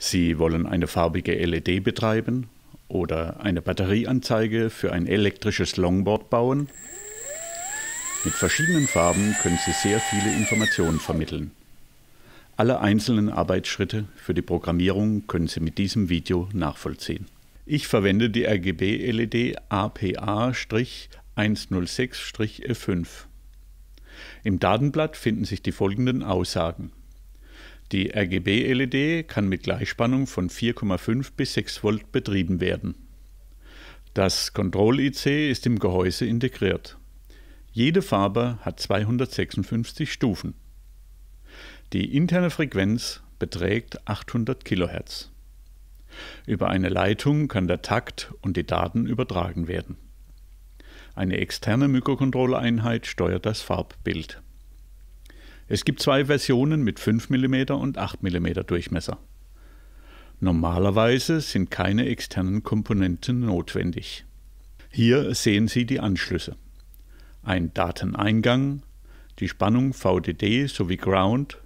Sie wollen eine farbige LED betreiben oder eine Batterieanzeige für ein elektrisches Longboard bauen. Mit verschiedenen Farben können Sie sehr viele Informationen vermitteln. Alle einzelnen Arbeitsschritte für die Programmierung können Sie mit diesem Video nachvollziehen. Ich verwende die RGB LED APA-106-F5. Im Datenblatt finden sich die folgenden Aussagen. Die RGB-LED kann mit Gleichspannung von 4,5 bis 6 Volt betrieben werden. Das Control-IC ist im Gehäuse integriert. Jede Farbe hat 256 Stufen. Die interne Frequenz beträgt 800 kHz. Über eine Leitung kann der Takt und die Daten übertragen werden. Eine externe mikrocontroller steuert das Farbbild. Es gibt zwei Versionen mit 5 mm und 8 mm Durchmesser. Normalerweise sind keine externen Komponenten notwendig. Hier sehen Sie die Anschlüsse. Ein Dateneingang, die Spannung VDD sowie Ground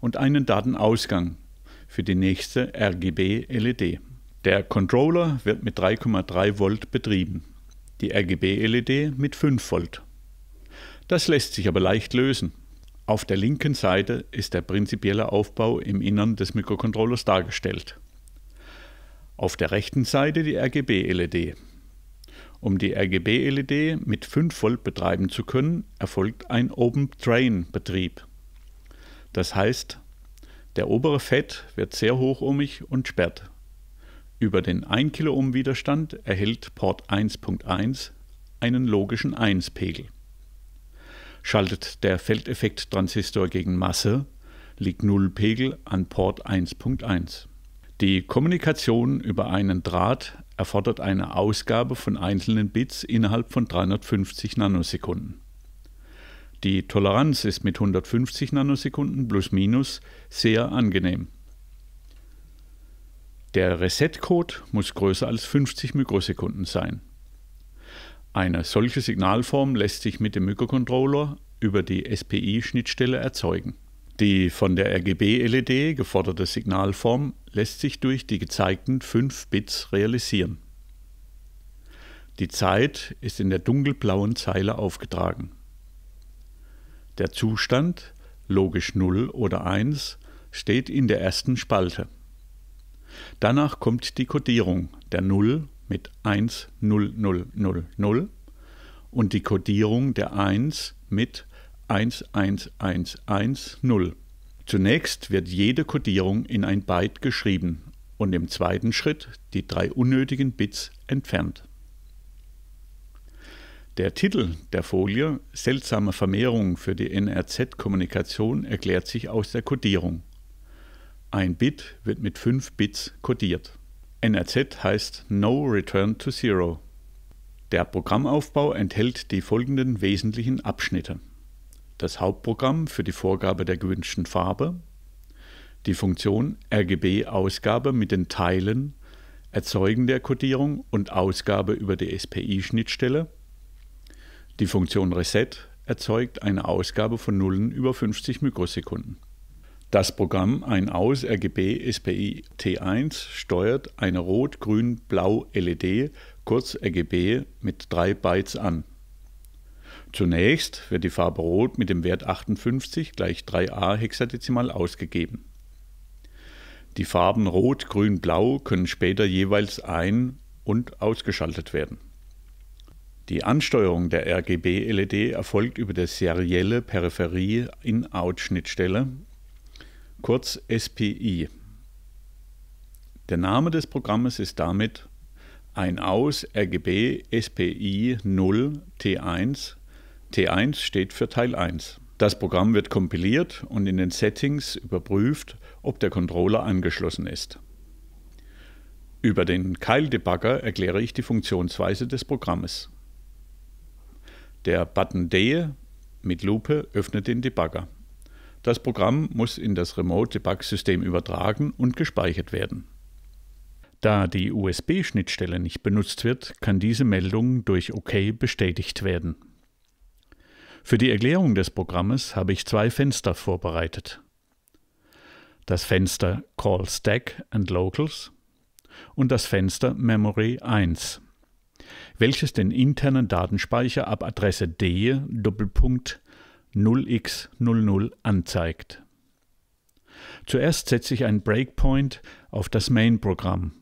und einen Datenausgang für die nächste RGB LED. Der Controller wird mit 3,3 Volt betrieben, die RGB LED mit 5 Volt. Das lässt sich aber leicht lösen. Auf der linken Seite ist der prinzipielle Aufbau im Innern des Mikrocontrollers dargestellt. Auf der rechten Seite die RGB-LED. Um die RGB-LED mit 5 Volt betreiben zu können, erfolgt ein Open Drain-Betrieb. Das heißt, der obere Fett wird sehr hochohmig und sperrt. Über den 1 Kiloohm Widerstand erhält Port 1.1 einen logischen 1-Pegel. Schaltet der Feldeffekt-Transistor gegen Masse, liegt Nullpegel an Port 1.1. Die Kommunikation über einen Draht erfordert eine Ausgabe von einzelnen Bits innerhalb von 350 Nanosekunden. Die Toleranz ist mit 150 Nanosekunden plus minus sehr angenehm. Der Reset-Code muss größer als 50 Mikrosekunden sein. Eine solche Signalform lässt sich mit dem Mikrocontroller über die SPI-Schnittstelle erzeugen. Die von der RGB-LED geforderte Signalform lässt sich durch die gezeigten 5 Bits realisieren. Die Zeit ist in der dunkelblauen Zeile aufgetragen. Der Zustand, logisch 0 oder 1, steht in der ersten Spalte. Danach kommt die Codierung der 0 mit 1 0 0 0 0 und die Codierung der 1 mit 1 1 1 1 0. Zunächst wird jede Codierung in ein Byte geschrieben und im zweiten Schritt die drei unnötigen Bits entfernt. Der Titel der Folie Seltsame Vermehrungen für die NRZ-Kommunikation erklärt sich aus der Codierung. Ein Bit wird mit 5 Bits codiert. NRZ heißt No Return to Zero. Der Programmaufbau enthält die folgenden wesentlichen Abschnitte. Das Hauptprogramm für die Vorgabe der gewünschten Farbe, die Funktion RGB-Ausgabe mit den Teilen, Erzeugen der Codierung und Ausgabe über die SPI-Schnittstelle, die Funktion Reset erzeugt eine Ausgabe von Nullen über 50 Mikrosekunden. Das Programm Ein Aus RGB SPI T1 steuert eine rot-grün-blau LED, kurz RGB, mit 3 Bytes an. Zunächst wird die Farbe Rot mit dem Wert 58 gleich 3a hexadezimal ausgegeben. Die Farben Rot, Grün, Blau können später jeweils ein- und ausgeschaltet werden. Die Ansteuerung der RGB-LED erfolgt über die serielle Peripherie-In-Out-Schnittstelle kurz SPI. Der Name des Programmes ist damit ein aus RGB SPI 0 T1. T1 steht für Teil 1. Das Programm wird kompiliert und in den Settings überprüft, ob der Controller angeschlossen ist. Über den Keil-Debugger erkläre ich die Funktionsweise des Programmes. Der Button D mit Lupe öffnet den Debugger. Das Programm muss in das Remote-Debug-System übertragen und gespeichert werden. Da die USB-Schnittstelle nicht benutzt wird, kann diese Meldung durch OK bestätigt werden. Für die Erklärung des Programmes habe ich zwei Fenster vorbereitet. Das Fenster Call Stack and Locals und das Fenster Memory 1, welches den internen Datenspeicher ab Adresse D Doppelpunkt 0x00 anzeigt. Zuerst setze ich einen Breakpoint auf das Main-Programm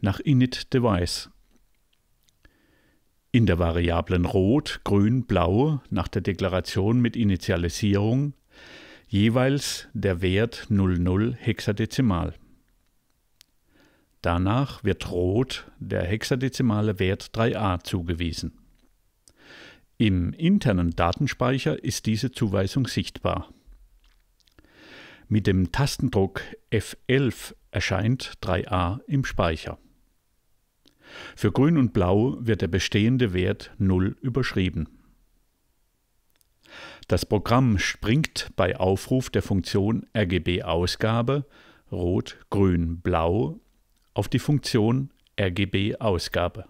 nach init device. In der Variablen rot, grün, blau nach der Deklaration mit Initialisierung jeweils der Wert 00 hexadezimal. Danach wird rot der hexadezimale Wert 3a zugewiesen. Im internen Datenspeicher ist diese Zuweisung sichtbar. Mit dem Tastendruck F11 erscheint 3a im Speicher. Für Grün und Blau wird der bestehende Wert 0 überschrieben. Das Programm springt bei Aufruf der Funktion RGB Ausgabe Rot, Grün, Blau auf die Funktion RGB Ausgabe.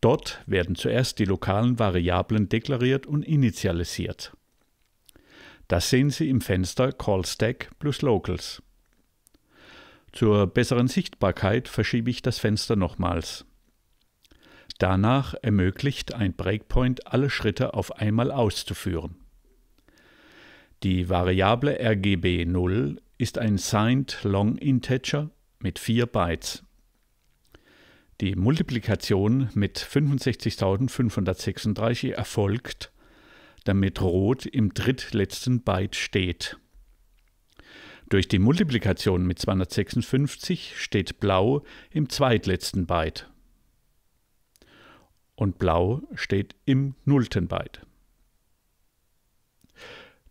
Dort werden zuerst die lokalen Variablen deklariert und initialisiert. Das sehen Sie im Fenster CallStack plus Locals. Zur besseren Sichtbarkeit verschiebe ich das Fenster nochmals. Danach ermöglicht ein Breakpoint alle Schritte auf einmal auszuführen. Die Variable RGB0 ist ein Signed Long Integer mit 4 Bytes. Die Multiplikation mit 65.536 erfolgt, damit Rot im drittletzten Byte steht. Durch die Multiplikation mit 256 steht Blau im zweitletzten Byte. Und Blau steht im nullten Byte.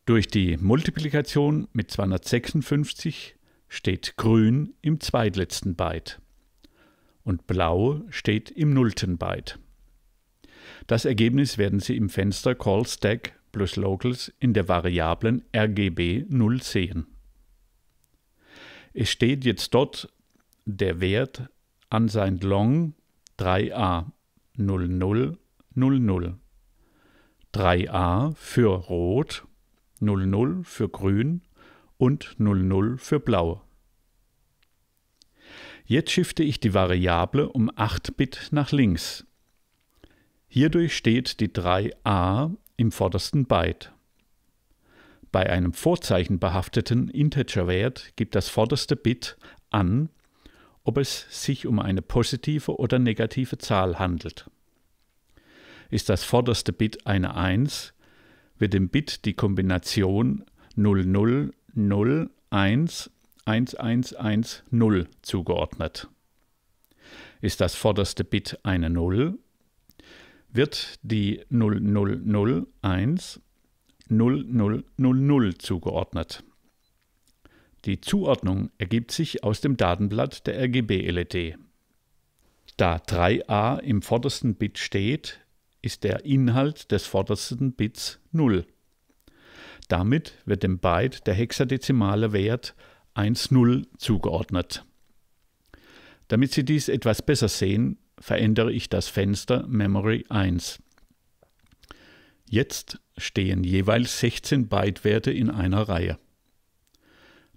Durch die Multiplikation mit 256 steht Grün im zweitletzten Byte und Blau steht im nullten Byte. Das Ergebnis werden Sie im Fenster Call Stack plus Locals in der Variablen RGB 0 sehen. Es steht jetzt dort der Wert unsigned long 3a 0000 3a für rot, 00 für grün und 00 für blau. Jetzt shifte ich die Variable um 8 Bit nach links. Hierdurch steht die 3a im vordersten Byte. Bei einem vorzeichenbehafteten Integerwert gibt das vorderste Bit an, ob es sich um eine positive oder negative Zahl handelt. Ist das vorderste Bit eine 1, wird dem Bit die Kombination 0001 1110 zugeordnet. Ist das vorderste Bit eine 0, wird die 0001 0000 zugeordnet. Die Zuordnung ergibt sich aus dem Datenblatt der RGB-LED. Da 3a im vordersten Bit steht, ist der Inhalt des vordersten Bits 0. Damit wird dem Byte der hexadezimale Wert 1.0 zugeordnet. Damit Sie dies etwas besser sehen, verändere ich das Fenster Memory 1. Jetzt stehen jeweils 16 Byte-Werte in einer Reihe.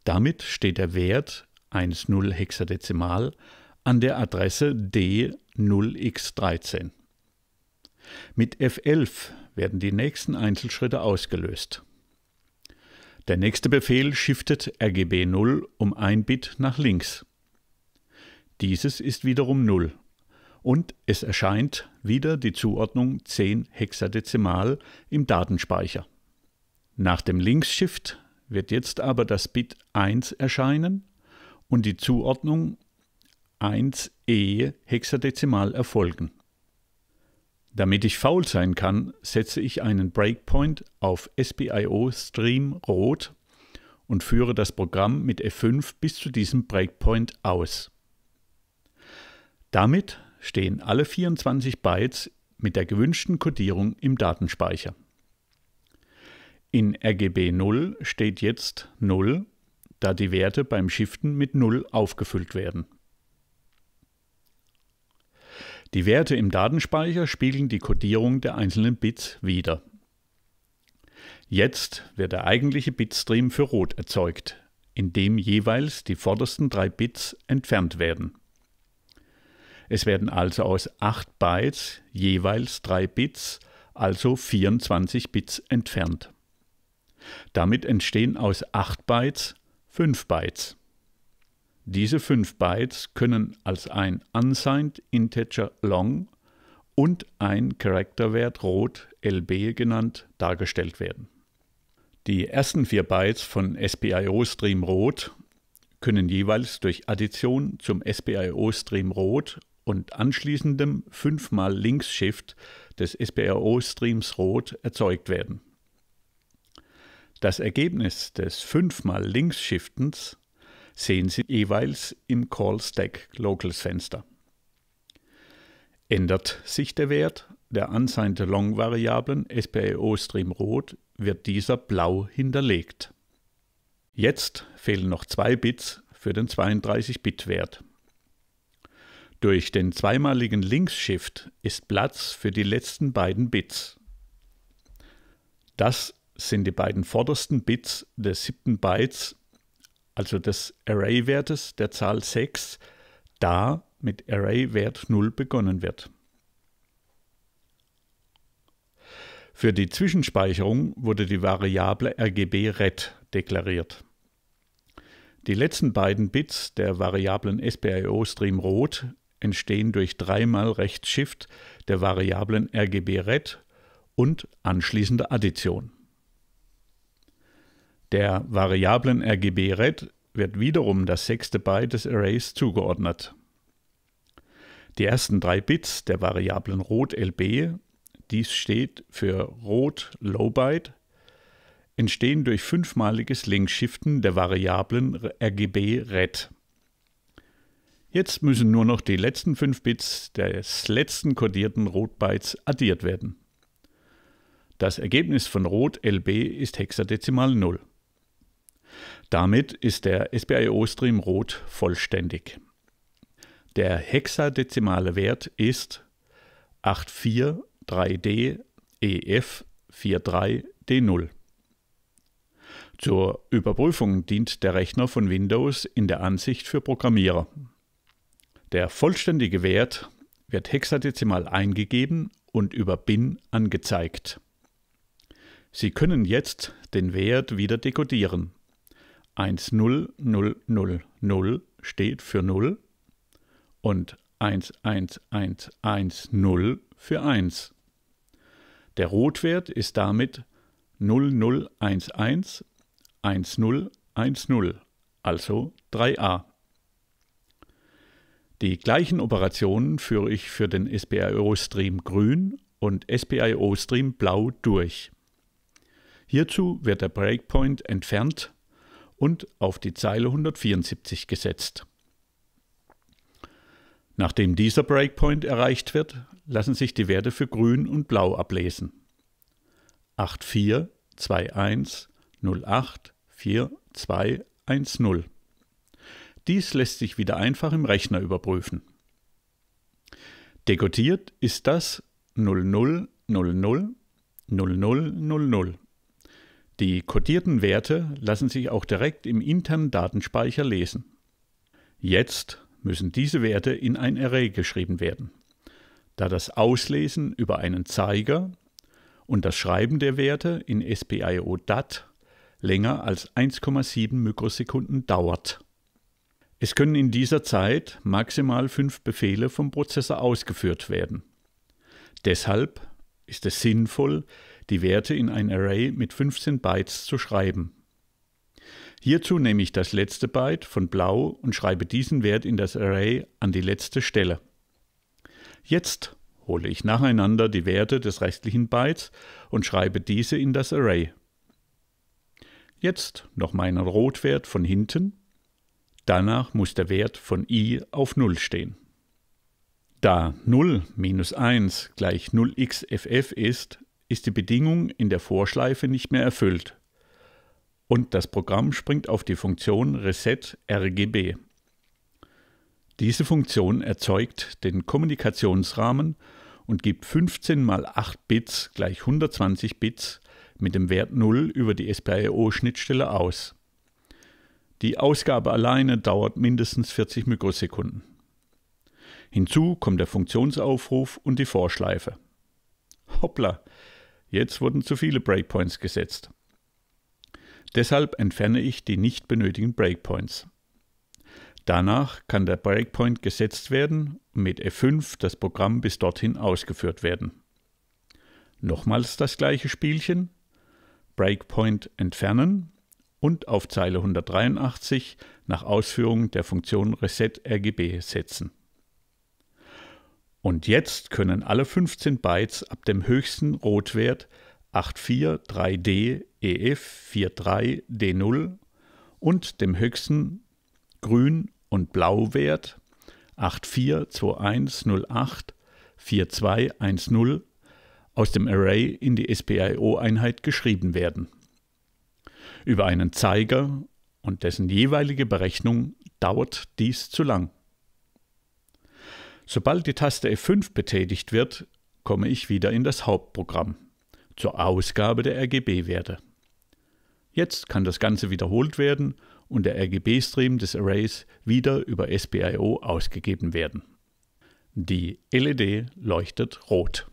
Damit steht der Wert 10 hexadezimal an der Adresse D0x13. Mit F11 werden die nächsten Einzelschritte ausgelöst. Der nächste Befehl shiftet RGB 0 um ein Bit nach links. Dieses ist wiederum 0 und es erscheint wieder die Zuordnung 10 hexadezimal im Datenspeicher. Nach dem Links-Shift wird jetzt aber das Bit 1 erscheinen und die Zuordnung 1e hexadezimal erfolgen. Damit ich faul sein kann, setze ich einen Breakpoint auf SBIO Stream Rot und führe das Programm mit F5 bis zu diesem Breakpoint aus. Damit stehen alle 24 Bytes mit der gewünschten Codierung im Datenspeicher. In RGB 0 steht jetzt 0, da die Werte beim Shiften mit 0 aufgefüllt werden. Die Werte im Datenspeicher spiegeln die Codierung der einzelnen Bits wider. Jetzt wird der eigentliche Bitstream für Rot erzeugt, indem jeweils die vordersten drei Bits entfernt werden. Es werden also aus 8 Bytes jeweils drei Bits, also 24 Bits entfernt. Damit entstehen aus 8 Bytes 5 Bytes. Diese fünf Bytes können als ein unsigned integer long und ein Charakterwert rot LB genannt dargestellt werden. Die ersten vier Bytes von SPIO-Stream rot können jeweils durch Addition zum SPIO-Stream rot und anschließendem 5 mal Links-Shift des SPIO-Streams rot erzeugt werden. Das Ergebnis des 5 mal Links-Shiftens sehen Sie jeweils im Call Stack Locals Fenster. Ändert sich der Wert der unsigned Long Variablen SPIO Stream Rot, wird dieser blau hinterlegt. Jetzt fehlen noch zwei Bits für den 32-Bit-Wert. Durch den zweimaligen Links-Shift ist Platz für die letzten beiden Bits. Das sind die beiden vordersten Bits des siebten Bytes also des Array-Wertes der Zahl 6, da mit Array-Wert 0 begonnen wird. Für die Zwischenspeicherung wurde die Variable rgb red deklariert. Die letzten beiden Bits der Variablen SPIO-Stream rot entstehen durch dreimal Rechts-Shift der Variablen rgb red und anschließende Addition. Der Variablen RGB-RED wird wiederum das sechste Byte des Arrays zugeordnet. Die ersten drei Bits der Variablen rot-lb, dies steht für rot Low Byte, entstehen durch fünfmaliges Linkshiften der Variablen RGB-RED. Jetzt müssen nur noch die letzten fünf Bits des letzten kodierten Rot-Bytes addiert werden. Das Ergebnis von Rot LB ist hexadezimal 0. Damit ist der spio stream rot vollständig. Der hexadezimale Wert ist 843 def EF43D0. Zur Überprüfung dient der Rechner von Windows in der Ansicht für Programmierer. Der vollständige Wert wird hexadezimal eingegeben und über BIN angezeigt. Sie können jetzt den Wert wieder dekodieren. 10000 steht für 0 und 11110 für 1. Der Rotwert ist damit 0011 1010, also 3a. Die gleichen Operationen führe ich für den SPIO-Stream grün und SPIO-Stream blau durch. Hierzu wird der Breakpoint entfernt und auf die Zeile 174 gesetzt. Nachdem dieser Breakpoint erreicht wird, lassen sich die Werte für Grün und Blau ablesen. 84 Dies lässt sich wieder einfach im Rechner überprüfen. Dekodiert ist das 0000 0000. Die kodierten Werte lassen sich auch direkt im internen Datenspeicher lesen. Jetzt müssen diese Werte in ein Array geschrieben werden. Da das Auslesen über einen Zeiger und das Schreiben der Werte in SPIO DAT länger als 1,7 Mikrosekunden dauert. Es können in dieser Zeit maximal fünf Befehle vom Prozessor ausgeführt werden. Deshalb ist es sinnvoll, die Werte in ein Array mit 15 Bytes zu schreiben. Hierzu nehme ich das letzte Byte von blau und schreibe diesen Wert in das Array an die letzte Stelle. Jetzt hole ich nacheinander die Werte des restlichen Bytes und schreibe diese in das Array. Jetzt noch meinen Rotwert von hinten. Danach muss der Wert von i auf 0 stehen. Da 0 minus 1 gleich 0xff ist, ist die Bedingung in der Vorschleife nicht mehr erfüllt und das Programm springt auf die Funktion Reset RGB. Diese Funktion erzeugt den Kommunikationsrahmen und gibt 15 mal 8 Bits gleich 120 Bits mit dem Wert 0 über die SPIO-Schnittstelle aus. Die Ausgabe alleine dauert mindestens 40 Mikrosekunden. Hinzu kommt der Funktionsaufruf und die Vorschleife. Hoppla, Jetzt wurden zu viele Breakpoints gesetzt. Deshalb entferne ich die nicht benötigten Breakpoints. Danach kann der Breakpoint gesetzt werden und mit F5 das Programm bis dorthin ausgeführt werden. Nochmals das gleiche Spielchen. Breakpoint entfernen und auf Zeile 183 nach Ausführung der Funktion Reset RGB setzen. Und jetzt können alle 15 Bytes ab dem höchsten Rotwert 843D EF43D0 und dem höchsten Grün- und Blauwert 842108 4210 aus dem Array in die SPIO-Einheit geschrieben werden. Über einen Zeiger und dessen jeweilige Berechnung dauert dies zu lang. Sobald die Taste F5 betätigt wird, komme ich wieder in das Hauptprogramm zur Ausgabe der RGB-Werte. Jetzt kann das Ganze wiederholt werden und der RGB-Stream des Arrays wieder über SPIO ausgegeben werden. Die LED leuchtet rot.